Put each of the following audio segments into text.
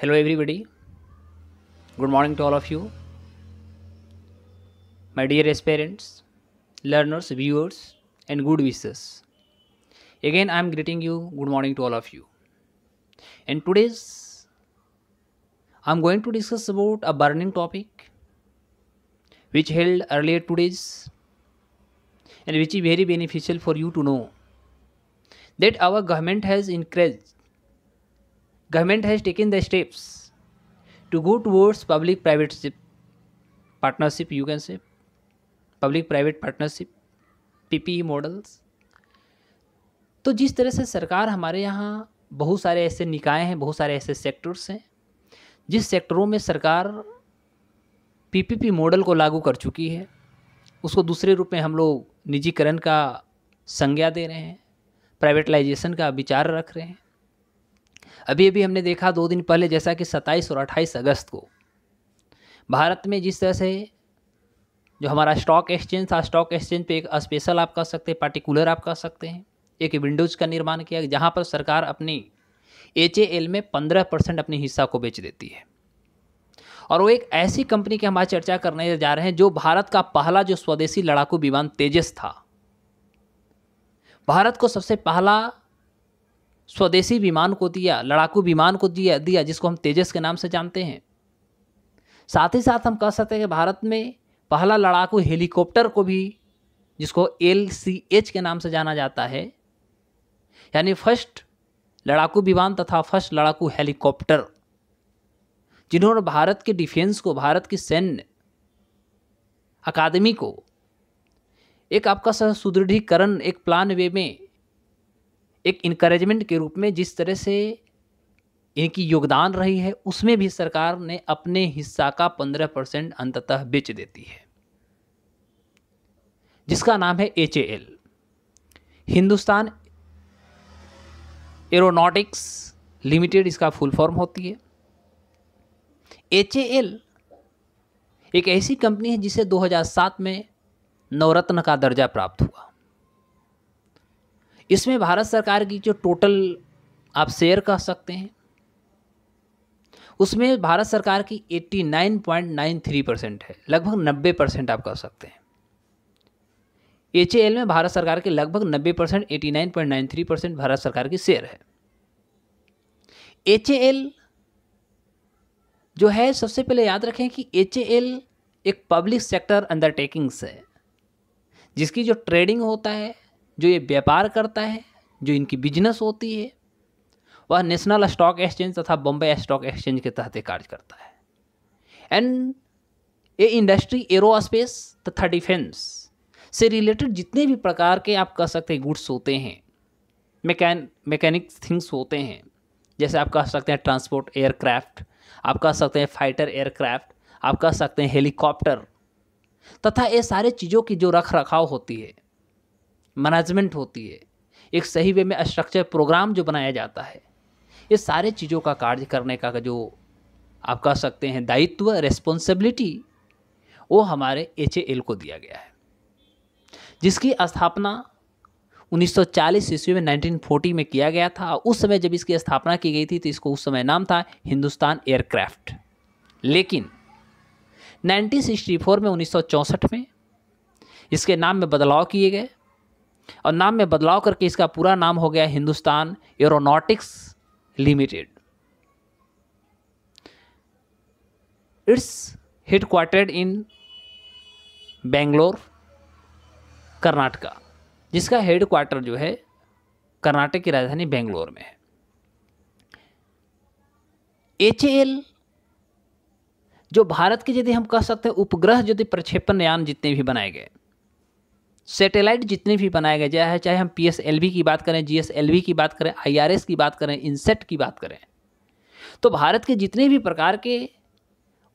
Hello everybody. Good morning to all of you. My dear aspirants, learners, viewers and good wishes. Again I am greeting you. Good morning to all of you. And today's I am going to discuss about a burning topic which held earlier today's and which is very beneficial for you to know that our government has increased. government has taken the steps to go towards public private partnership you can say public private partnership PP models e तो जिस तरह से सरकार हमारे यहाँ बहुत सारे ऐसे निकाय हैं बहुत सारे ऐसे सेक्टर्स हैं जिस सेक्टरों में सरकार पीपीपी मॉडल को लागू कर चुकी है उसको दूसरे रूप में हम लोग निजीकरण का संज्ञा दे रहे हैं प्राइवेटलाइजेशन का विचार रख रहे हैं अभी अभी हमने देखा दो दिन पहले जैसा कि 27 और 28 अगस्त को भारत में जिस तरह से जो हमारा स्टॉक एक्सचेंज था स्टॉक एक्सचेंज पे एक स्पेशल आप कह सकते हैं पार्टिकुलर आप कह सकते हैं एक विंडोज़ का निर्माण किया जहाँ पर सरकार अपनी एच में पंद्रह परसेंट अपनी हिस्सा को बेच देती है और वो एक ऐसी कंपनी की आज चर्चा करने जा रहे हैं जो भारत का पहला जो स्वदेशी लड़ाकू विमान तेजस था भारत को सबसे पहला स्वदेशी विमान को दिया लड़ाकू विमान को दिया दिया जिसको हम तेजस के नाम से जानते हैं साथ ही साथ हम कह सकते हैं कि भारत में पहला लड़ाकू हेलीकॉप्टर को भी जिसको एल सी एच के नाम से जाना जाता है यानी फर्स्ट लड़ाकू विमान तथा फर्स्ट लड़ाकू हेलीकॉप्टर जिन्होंने भारत के डिफेंस को भारत की सैन्य अकादमी को एक आपका सुदृढ़ीकरण एक प्लान वे में एक इनक्रेजमेंट के रूप में जिस तरह से इनकी योगदान रही है उसमें भी सरकार ने अपने हिस्सा का पंद्रह परसेंट अंततः बेच देती है जिसका नाम है एच हिंदुस्तान एरोनॉटिक्स लिमिटेड इसका फुल फॉर्म होती है एच एक ऐसी कंपनी है जिसे 2007 में नवरत्न का दर्जा प्राप्त हुआ इसमें भारत सरकार की जो टोटल आप शेयर कह सकते हैं उसमें भारत सरकार की 89.93 परसेंट है लगभग 90 परसेंट आप कह सकते हैं एच में भारत सरकार के लगभग 90 परसेंट एटी परसेंट भारत सरकार की शेयर है एच जो है सबसे पहले याद रखें कि एच एक पब्लिक सेक्टर अंडरटेकिंग्स है जिसकी जो ट्रेडिंग होता है जो ये व्यापार करता है जो इनकी बिजनेस होती है वह नेशनल स्टॉक एक्सचेंज तथा बम्बई स्टॉक एक्सचेंज के तहत कार्य करता है एंड ये इंडस्ट्री एरोस्पेस तथा डिफेंस से रिलेटेड जितने भी प्रकार के आप कह सकते हैं गुड्स होते हैं मैकेन मैकेनिक थिंग्स होते हैं जैसे आप कह सकते हैं ट्रांसपोर्ट एयरक्राफ्ट आप कह सकते हैं फाइटर एयरक्राफ्ट आप कह सकते हैं हेलीकॉप्टर तथा ये सारे चीज़ों की जो रख रखाव होती है मैनेजमेंट होती है एक सही वे में स्ट्रक्चर प्रोग्राम जो बनाया जाता है ये सारे चीज़ों का कार्य करने का जो आप कह सकते हैं दायित्व रेस्पॉन्सिबिलिटी वो हमारे एच को दिया गया है जिसकी स्थापना 1940 ईस्वी में 1940 में किया गया था उस समय जब इसकी स्थापना की गई थी तो इसको उस समय नाम था हिंदुस्तान एयरक्राफ्ट लेकिन 1964 में 1964 में इसके नाम में बदलाव किए गए और नाम में बदलाव करके इसका पूरा नाम हो गया Hindustan Aeronautics Limited it's head in Bangalore Karnataka जिसका हेड क्वार्टर जो है कर्नाटक की राजधानी बेंगलोर में है एच जो भारत के यदि हम कह सकते हैं उपग्रह यदि प्रक्षेपण यान जितने भी बनाए गए सैटेलाइट जितने भी बनाए गए है चाहे हम पी की बात करें जी की बात करें आई की बात करें इंसेट की बात करें तो भारत के जितने भी प्रकार के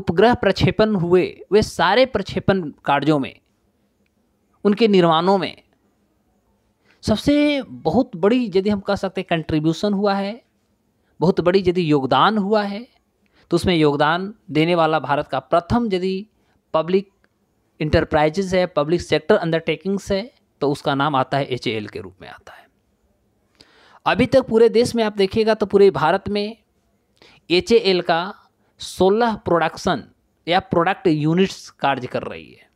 उपग्रह प्रक्षेपण हुए वे सारे प्रक्षेपण कार्यों में उनके निर्माणों में सबसे बहुत बड़ी यदि हम कह सकते हैं कंट्रीब्यूशन हुआ है बहुत बड़ी यदि योगदान हुआ है तो उसमें योगदान देने वाला भारत का प्रथम यदि पब्लिक इंटरप्राइजेज है पब्लिक सेक्टर अंडरटेकिंग्स है तो उसका नाम आता है एच के रूप में आता है अभी तक पूरे देश में आप देखिएगा तो पूरे भारत में एच का 16 प्रोडक्शन या प्रोडक्ट यूनिट्स कार्य कर रही है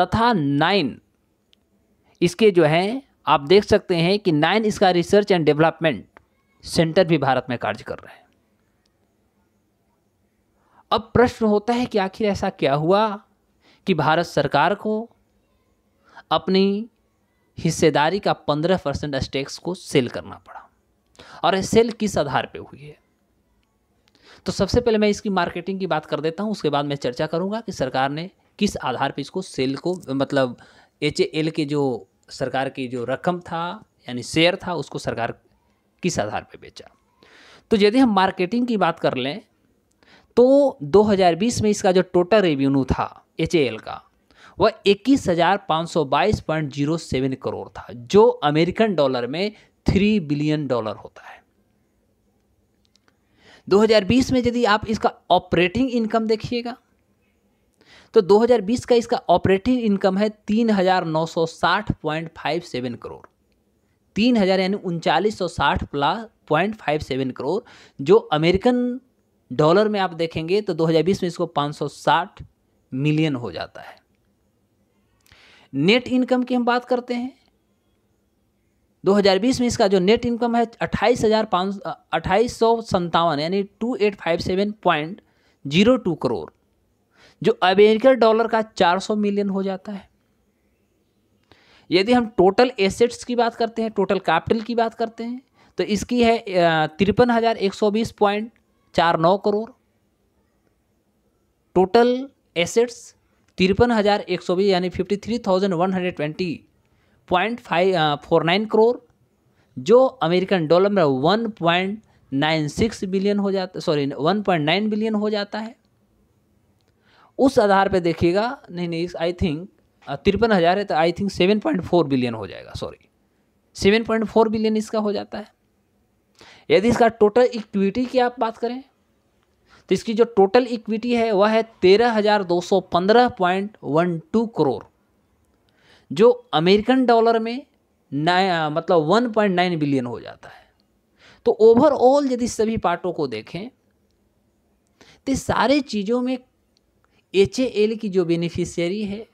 तथा नाइन इसके जो हैं आप देख सकते हैं कि नाइन इसका रिसर्च एंड डेवलपमेंट सेंटर भी भारत में कार्य कर रहे हैं अब प्रश्न होता है कि आखिर ऐसा क्या हुआ कि भारत सरकार को अपनी हिस्सेदारी का पंद्रह परसेंट स्टेक्स को सेल करना पड़ा और सेल किस आधार पे हुई है तो सबसे पहले मैं इसकी मार्केटिंग की बात कर देता हूँ उसके बाद मैं चर्चा करूँगा कि सरकार ने किस आधार पे इसको सेल को मतलब एच एल के जो सरकार की जो रकम था यानी शेयर था उसको सरकार किस आधार पे बेचा तो यदि हम मार्केटिंग की बात कर लें तो 2020 में इसका जो टोटल रेवेन्यू था एच का वह इक्कीस हज़ार पाँच सौ बाईस पॉइंट जीरो सेवन करोड़ था जो अमेरिकन डॉलर में थ्री बिलियन डॉलर होता है 2020 में यदि आप इसका ऑपरेटिंग इनकम देखिएगा तो 2020 का इसका ऑपरेटिंग इनकम है तीन हजार नौ सौ साठ पॉइंट फाइव सेवन करोड़ तीन हजार यानी उनचालीस सौ साठ plus point five seven crore जो अमेरिकन डॉलर में आप देखेंगे तो 2020 में इसको पाँच सौ साठ मिलियन हो जाता है नेट इनकम की हम बात करते हैं 2020 में इसका जो नेट इनकम है अट्ठाईस हज़ार पाँच अट्ठाईस सौ यानी two eight five seven point zero two crore जो अमेरिकन डॉलर का 400 मिलियन हो जाता है यदि हम टोटल एसेट्स की बात करते हैं टोटल कैपिटल की बात करते हैं तो इसकी है तिरपन हज़ार एक सौ बीस पॉइंट चार नौ करोड़ टोटल एसेट्स तिरपन हज़ार एक सौ बीस यानी fifty three thousand one hundred twenty point five four nine crore जो अमेरिकन डॉलर में one point nine six billion हो जाता sorry one point nine billion हो जाता है उस आधार पे देखिएगा नहीं नहीं आई थिंक तिरपन हज़ार है तो I think seven point four billion हो जाएगा sorry seven point four billion इसका हो जाता है यदि इसका टोटल इक्विटी की आप बात करें तो इसकी जो टोटल इक्विटी है वह है तेरह हज़ार दो सौ पंद्रह पॉइंट वन टू करोड़ जो अमेरिकन डॉलर में ना मतलब वन पॉइंट नाइन बिलियन हो जाता है तो ओवरऑल यदि सभी पार्टों को देखें तो सारे चीज़ों में एच एल की जो बेनिफिशियरी है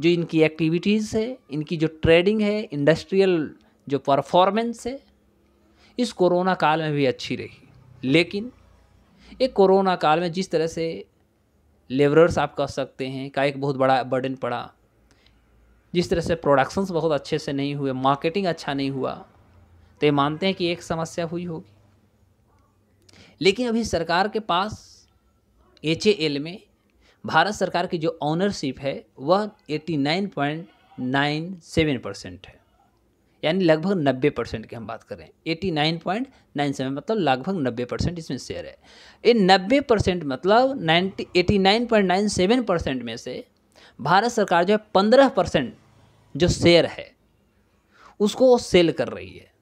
जो इनकी एक्टिविटीज़ है इनकी जो ट्रेडिंग है इंडस्ट्रियल जो परफॉर्मेंस है इस कोरोना काल में भी अच्छी रही लेकिन एक कोरोना काल में जिस तरह से लेबरर्स आप कह सकते हैं का एक बहुत बड़ा बर्डन पड़ा जिस तरह से प्रोडक्शंस बहुत अच्छे से नहीं हुए मार्केटिंग अच्छा नहीं हुआ तो ये मानते हैं कि एक समस्या हुई होगी लेकिन अभी सरकार के पास एच एल में भारत सरकार की जो ऑनरशिप है वह eighty nine point nine seven percent है यानी लगभग नब्बे परसेंट की हम बात करें eighty nine point nine seven मतलब लगभग नब्बे परसेंट इसमें शेयर है ये नब्बे परसेंट मतलब ninety eighty nine point nine seven percent में से भारत सरकार जो है पंद्रह परसेंट जो शेयर है उसको वो सेल कर रही है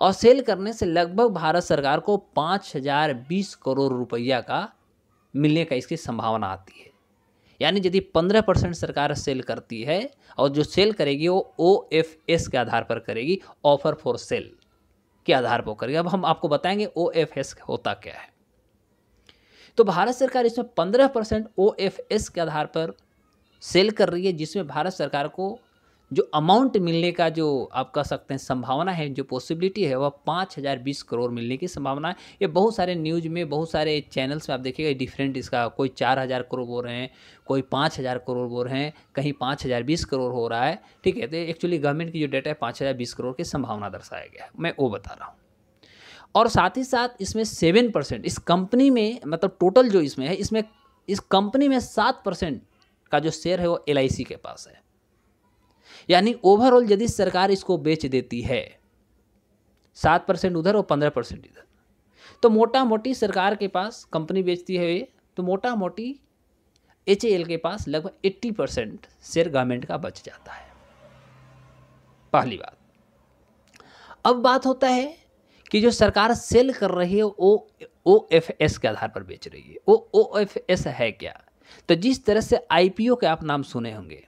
और सेल करने से लगभग भारत सरकार को पाँच हज़ार बीस करोड़ रुपया का मिलने का इसकी संभावना आती है यानी यदि पंद्रह परसेंट सरकार सेल करती है और जो सेल करेगी वो ओ एफ एस के आधार पर करेगी ऑफर फॉर सेल के आधार पर करेगी अब हम आपको बताएंगे ओ एफ एस होता क्या है तो भारत सरकार इसमें पंद्रह परसेंट ओ एफ एस के आधार पर सेल कर रही है जिसमें भारत सरकार को जो अमाउंट मिलने का जो आप कह सकते हैं संभावना है जो पॉसिबिलिटी है वह पाँच हज़ार बीस करोड़ मिलने की संभावना है ये बहुत सारे न्यूज़ में बहुत सारे चैनल्स में आप देखिएगा डिफरेंट इसका कोई चार हज़ार करोड़ बोल रहे हैं कोई पाँच हज़ार करोड़ बोल रहे हैं कहीं पाँच हज़ार बीस करोड़ हो रहा है ठीक है तो एक्चुअली गवर्नमेंट की जो डेटा है पाँच हज़ार बीस करोड़ की संभावना दर्शाया गया है मैं वो बता रहा हूँ और साथ ही साथ इसमें सेवन परसेंट इस कंपनी में मतलब टोटल जो इसमें है इसमें इस कंपनी में सात परसेंट का जो शेयर है वो एल के पास है यानी ओवरऑल यदि सरकार इसको बेच देती है सात परसेंट उधर और पंद्रह परसेंट इधर तो मोटा मोटी सरकार के पास कंपनी बेचती है ये तो मोटा मोटी एच के पास लगभग एट्टी परसेंट शेयर गवर्नमेंट का बच जाता है पहली बात अब बात होता है कि जो सरकार सेल कर रही है वो ओ एफ एस के आधार पर बेच रही है वो ओ एफ एस है क्या तो जिस तरह से आई पी ओ के आप नाम सुने होंगे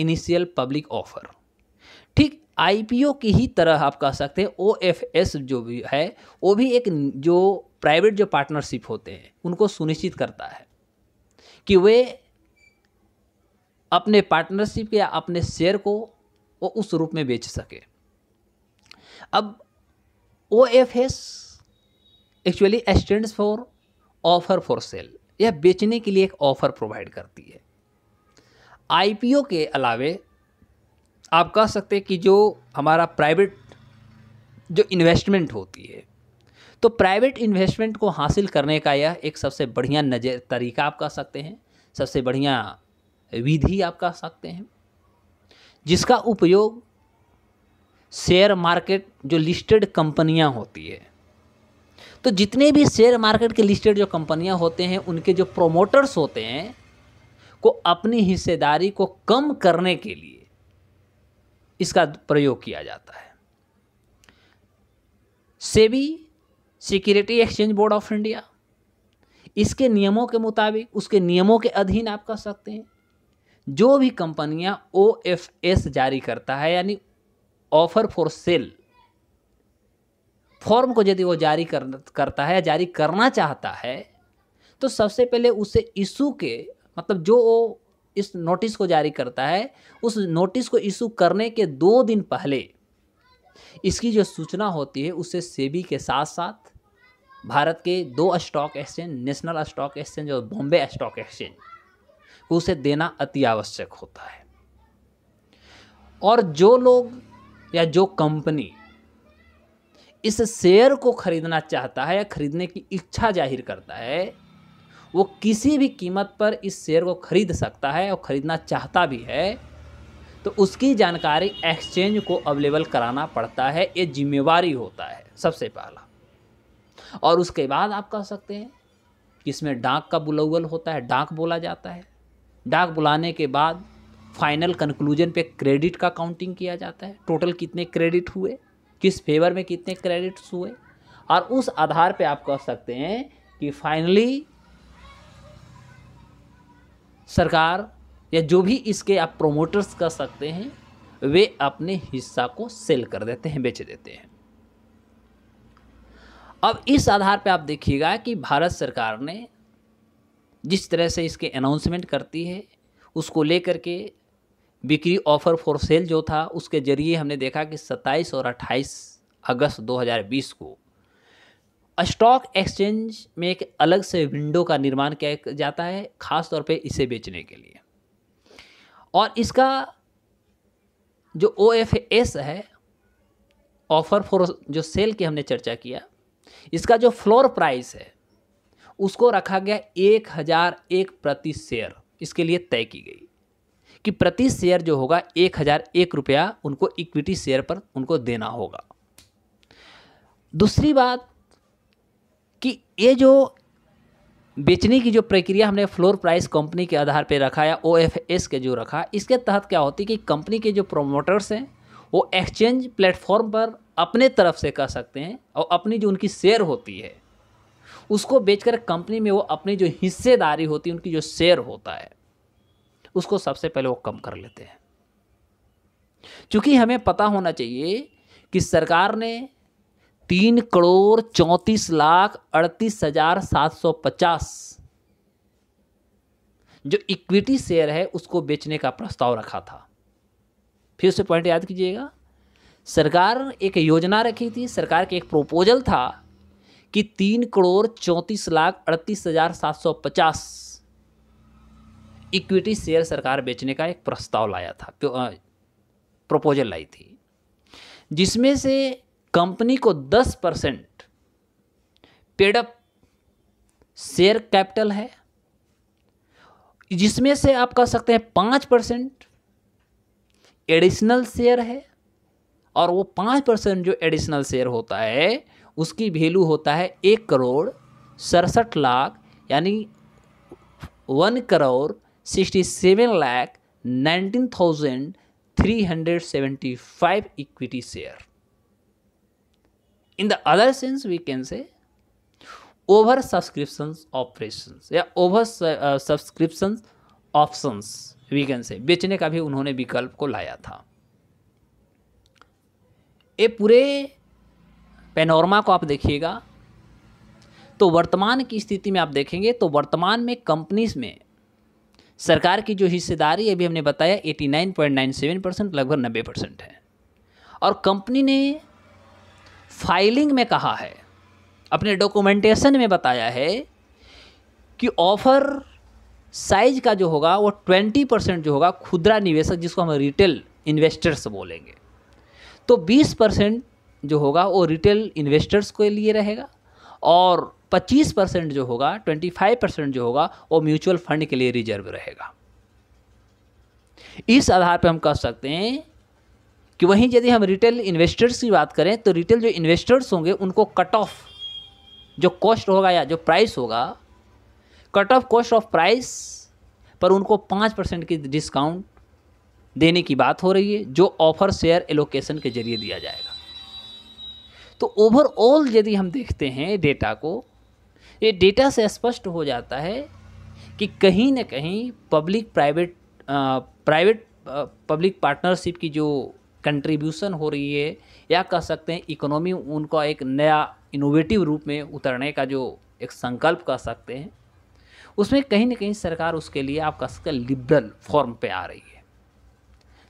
इनिशियल पब्लिक ऑफर ठीक आईपीओ की ही तरह आप कह सकते हैं ओएफएस जो भी है वो भी एक जो प्राइवेट जो पार्टनरशिप होते हैं उनको सुनिश्चित करता है कि वे अपने पार्टनरशिप या अपने शेयर को वो उस रूप में बेच सके अब O F S actually stands for offer for sale यह बेचने के लिए एक ऑफर प्रोवाइड करती है आईपीओ के अलावे आप कह सकते हैं कि जो हमारा प्राइवेट जो इन्वेस्टमेंट होती है तो प्राइवेट इन्वेस्टमेंट को हासिल करने का यह एक सबसे बढ़िया नजर तरीका आप कह सकते हैं सबसे बढ़िया विधि आप कह सकते हैं जिसका उपयोग शेयर मार्केट जो लिस्टेड कंपनियां होती है तो जितने भी शेयर मार्केट के लिस्टेड जो कंपनियां होते हैं उनके जो प्रोमोटर्स होते हैं को अपनी हिस्सेदारी को कम करने के लिए इसका प्रयोग किया जाता है SEBI security exchange board of India इसके नियमों के मुताबिक उसके नियमों के अधीन आप कर सकते हैं जो भी कंपनियां ओ एफ एस जारी करता है यानी ऑफर फॉर सेल फॉर्म को यदि वो जारी कर, करता है या जारी करना चाहता है तो सबसे पहले उसे इशू के मतलब जो वो इस नोटिस को जारी करता है उस नोटिस को इशू करने के दो दिन पहले इसकी जो सूचना होती है उससे सेबी के साथ साथ भारत के दो stock exchange national stock exchange और बॉम्बे स्टॉक एक्सचेंज को उसे देना अति आवश्यक होता है और जो लोग या जो कंपनी इस शेयर को खरीदना चाहता है या खरीदने की इच्छा जाहिर करता है वो किसी भी कीमत पर इस शेयर को खरीद सकता है और ख़रीदना चाहता भी है तो उसकी जानकारी एक्सचेंज को अवेलेबल कराना पड़ता है ये जिम्मेवारी होता है सबसे पहला और उसके बाद आप कह सकते हैं कि इसमें डाक का बुलौवल होता है डाक बोला जाता है डाक बुलाने के बाद फाइनल कंक्लूजन पे क्रेडिट का काउंटिंग किया जाता है टोटल कितने क्रेडिट हुए किस फेवर में कितने क्रेडिट्स हुए और उस आधार पे आप कह सकते हैं कि फाइनली सरकार या जो भी इसके आप प्रोमोटर्स कर सकते हैं वे अपने हिस्सा को सेल कर देते हैं बेच देते हैं अब इस आधार पर आप देखिएगा कि भारत सरकार ने जिस तरह से इसके अनाउंसमेंट करती है उसको लेकर के बिक्री ऑफर फॉर सेल जो था उसके ज़रिए हमने देखा कि 27 और 28 अगस्त 2020 को स्टॉक एक्सचेंज में एक अलग से विंडो का निर्माण किया जाता है खास तौर पे इसे बेचने के लिए और इसका जो ओ एफ एस है ऑफर फॉर जो सेल की हमने चर्चा किया इसका जो फ्लोर प्राइस है उसको रखा गया एक हज़ार एक प्रति शेयर इसके लिए तय की गई कि प्रति शेयर जो होगा एक हज़ार एक रुपया उनको इक्विटी शेयर पर उनको देना होगा दूसरी बात कि ये जो बेचने की जो प्रक्रिया हमने फ्लोर प्राइस कंपनी के आधार पर रखा या ओ एफ एस के जो रखा इसके तहत क्या होती है कि कंपनी के जो प्रोमोटर्स हैं वो एक्सचेंज प्लेटफॉर्म पर अपने तरफ से कर सकते हैं और अपनी जो उनकी शेयर होती है उसको बेचकर कंपनी में वो अपनी जो हिस्सेदारी होती है उनकी जो शेयर होता है उसको सबसे पहले वो कम कर लेते हैं चूँकि हमें पता होना चाहिए कि सरकार ने तीन करोड़ चौंतीस लाख अड़तीस हजार सात सौ पचास जो इक्विटी शेयर है उसको बेचने का प्रस्ताव रखा था फिर उसे पॉइंट याद कीजिएगा सरकार एक योजना रखी थी सरकार के एक प्रोपोजल था कि तीन करोड़ चौंतीस लाख अड़तीस हजार सात सौ पचास इक्विटी शेयर सरकार बेचने का एक प्रस्ताव लाया था प्रोपोजल लाई थी जिसमें से कंपनी को 10 परसेंट पेडअप शेयर कैपिटल है जिसमें से आप कह सकते हैं पाँच परसेंट एडिशनल शेयर है और वो पाँच परसेंट जो एडिशनल शेयर होता है उसकी वैल्यू होता है एक करोड़ सड़सठ लाख यानी one crore sixty seven lakh nineteen thousand three hundred seventy five equity share in the other sense we can say over subscription operation या over subscription option we can say बेचने का भी उन्होंने विकल्प को लाया था ये पूरे पेनोरमा को आप देखिएगा तो वर्तमान की स्थिति में आप देखेंगे तो वर्तमान में कंपनीज में सरकार की जो हिस्सेदारी अभी हमने बताया 89.97 परसेंट लगभग 90 परसेंट है और कंपनी ने फाइलिंग में कहा है अपने डॉक्यूमेंटेशन में बताया है कि ऑफ़र साइज का जो होगा वो ट्वेंटी परसेंट जो होगा खुदरा निवेशक जिसको हम रिटेल इन्वेस्टर्स बोलेंगे तो बीस परसेंट जो होगा वो रिटेल इन्वेस्टर्स के लिए रहेगा और पच्चीस परसेंट जो होगा ट्वेंटी फाइव परसेंट जो होगा वो म्यूचुअल फंड के लिए रिजर्व रहेगा इस आधार पर हम कह सकते हैं कि वहीं यदि हम रिटेल इन्वेस्टर्स की बात करें तो रिटेल जो इन्वेस्टर्स होंगे उनको कट ऑफ जो कॉस्ट होगा या जो प्राइस होगा cut off cost of price पर उनको पाँच परसेंट की डिस्काउंट देने की बात हो रही है जो ऑफर शेयर एलोकेशन के जरिए दिया जाएगा तो ओवरऑल यदि हम देखते हैं डेटा को ये डेटा से स्पष्ट हो जाता है कि कहीं ना कहीं public private private public partnership की जो कंट्रीब्यूशन हो रही है या कह सकते हैं इकोनॉमी उनका एक नया इनोवेटिव रूप में उतरने का जो एक संकल्प कह सकते हैं उसमें कहीं ना कहीं सरकार उसके लिए आप कह सकते हैं लिबरल फॉर्म पे आ रही है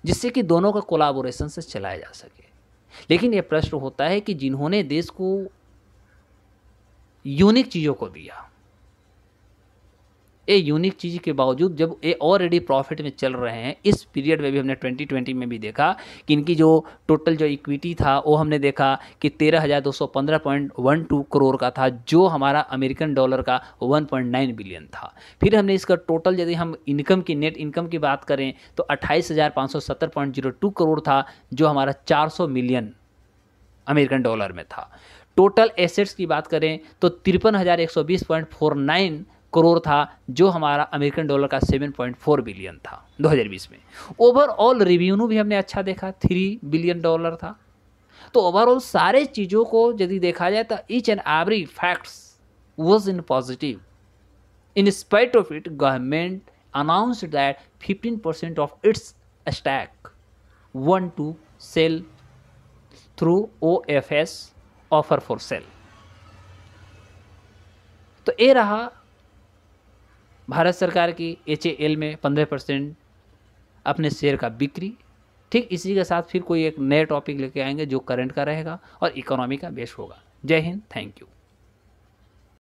जिससे कि दोनों का कोलाबोरेशन से चलाया जा सके लेकिन ये प्रश्न होता है कि जिन्होंने देश को यूनिक चीज़ों को दिया ये यूनिक चीज़ के बावजूद जब ये ऑलरेडी प्रॉफिट में चल रहे हैं इस पीरियड में भी हमने 2020 में भी देखा कि इनकी जो टोटल जो इक्विटी था वो हमने देखा कि तेरह हज़ार दो सौ पंद्रह पॉइंट वन टू करोड़ का था जो हमारा अमेरिकन डॉलर का वन पॉइंट नाइन बिलियन था फिर हमने इसका टोटल यदि हम इनकम की नेट इनकम की बात करें तो अट्ठाईस हज़ार पाँच सौ सत्तर पॉइंट जीरो टू करोड़ था जो हमारा चार सौ मिलियन अमेरिकन डॉलर में था टोटल एसेट्स की बात करें तो तिरपन हज़ार एक सौ बीस पॉइंट फोर नाइन करोड़ था जो हमारा अमेरिकन डॉलर का 7.4 बिलियन था 2020 में ओवरऑल रेवेन्यू भी हमने अच्छा देखा थ्री बिलियन डॉलर था तो ओवरऑल सारे चीज़ों को यदि देखा जाए तो each and every facts was in positive in spite of it government percent of 15% stake want to sale through O F S offer for sale तो ये रहा भारत सरकार की एच में पंद्रह परसेंट अपने शेयर का बिक्री ठीक इसी के साथ फिर कोई एक नया टॉपिक लेके आएंगे जो करंट का रहेगा और इकोनॉमी का बेस होगा जय हिंद थैंक यू